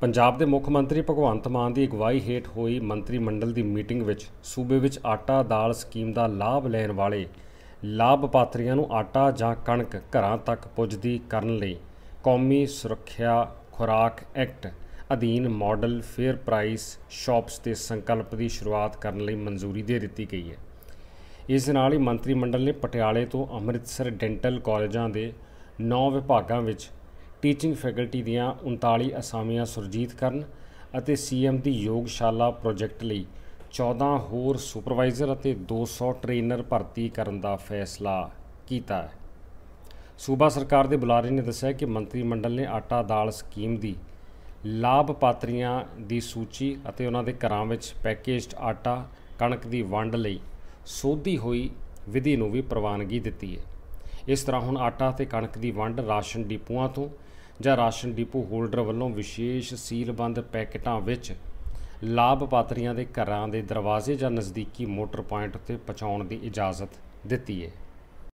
ਪੰਜਾਬ ਦੇ ਮੁੱਖ ਮੰਤਰੀ ਭਗਵੰਤ ਮਾਨ ਦੀ ਅਗਵਾਈ ਹੇਠ ਹੋਈ ਮੰਤਰੀ ਮੰਡਲ ਦੀ ਮੀਟਿੰਗ ਵਿੱਚ ਸੂਬੇ ਵਿੱਚ ਆਟਾ ਦਾਲ ਸਕੀਮ ਦਾ ਲਾਭ ਲੈਣ ਵਾਲੇ ਲਾਭਪਾਤਰੀਆਂ ਨੂੰ ਆਟਾ ਜਾਂ ਕਣਕ ਘਰਾਂ ਤੱਕ ਪੁੱਜਦੀ ਕਰਨ ਲਈ ਕੌਮੀ ਸੁਰੱਖਿਆ ਖੁਰਾਕ ਐਕਟ ਅਧੀਨ ਮਾਡਲ ਫੇਅਰ ਪ੍ਰਾਈਸ ਸ਼ਾਪਸ ਤੇ ਸੰਕਲਪ ਦੀ ਸ਼ੁਰੂਆਤ ਕਰਨ ਲਈ ਮਨਜ਼ੂਰੀ ਦੇ ਦਿੱਤੀ ਗਈ ਹੈ ਇਸ ਨਾਲ ਹੀ ਮੰਤਰੀ ਮੰਡਲ ਨੇ ਪਟਿਆਲੇ ਤੋਂ ਅੰਮ੍ਰਿਤਸਰ ਡੈਂਟਲ ਕਾਲਜਾਂ ਦੇ 9 ਵਿਭਾਗਾਂ ਵਿੱਚ ਟੀਚਿੰਗ ਫੈਕਲਟੀ ਦੀਆਂ 39 ਅਸਾਮੀਆਂ ਸੁਰਜੀਤ ਕਰਨ ਅਤੇ ਸੀਐਮ ਦੀ ਯੋਗਸ਼ਾਲਾ ਪ੍ਰੋਜੈਕਟ ਲਈ 14 ਹੋਰ ਸੁਪਰਵਾਈਜ਼ਰ ਅਤੇ 200 ਟ੍ਰੇਨਰ ਭਰਤੀ ਕਰਨ ਦਾ ਫੈਸਲਾ ਕੀਤਾ ਹੈ ਸੂਬਾ ਸਰਕਾਰ ਦੇ ਬੁਲਾਰੇ ਨੇ ਦੱਸਿਆ ਕਿ ਮੰਤਰੀ ਮੰਡਲ ਨੇ ਆਟਾ ਦਾਲ ਸਕੀਮ ਦੀ ਲਾਭਪਾਤਰੀਆਂ ਦੀ ਸੂਚੀ ਅਤੇ ਉਹਨਾਂ ਦੇ ਘਰਾਂ ਵਿੱਚ ਪੈਕੇਜਡ ਆਟਾ ਕਣਕ ਦੀ ਵੰਡ ਲਈ ਸੋਧੀ ਹੋਈ ਵਿਧੀ ਨੂੰ ਵੀ ਪ੍ਰਵਾਨਗੀ ਦਿੱਤੀ ਹੈ ਇਸ ਤਰ੍ਹਾਂ ਹੁਣ ਆਟਾ ਤੇ ਕਣਕ ਦੀ ਵੰਡ ਰਾਸ਼ਨ ਡਿਪੂਆਂ ਤੋਂ ਜਾਂ ਰਾਸ਼ਨ ਡਿਪੂ ਹੋਲਡਰ ਵੱਲੋਂ ਵਿਸ਼ੇਸ਼ ਸੀਲਬੰਦ ਪੈਕਟਾਂ ਵਿੱਚ ਲਾਭਪਾਤਰੀਆਂ ਦੇ ਘਰਾਂ ਦੇ ਦਰਵਾਜ਼ੇ ਜਾਂ ਨਜ਼ਦੀਕੀ ਮੋਟਰ ਪੁਆਇੰਟ ਤੇ ਪਹੁੰਚਾਉਣ ਦੀ ਇਜਾਜ਼ਤ ਦਿੱਤੀ ਹੈ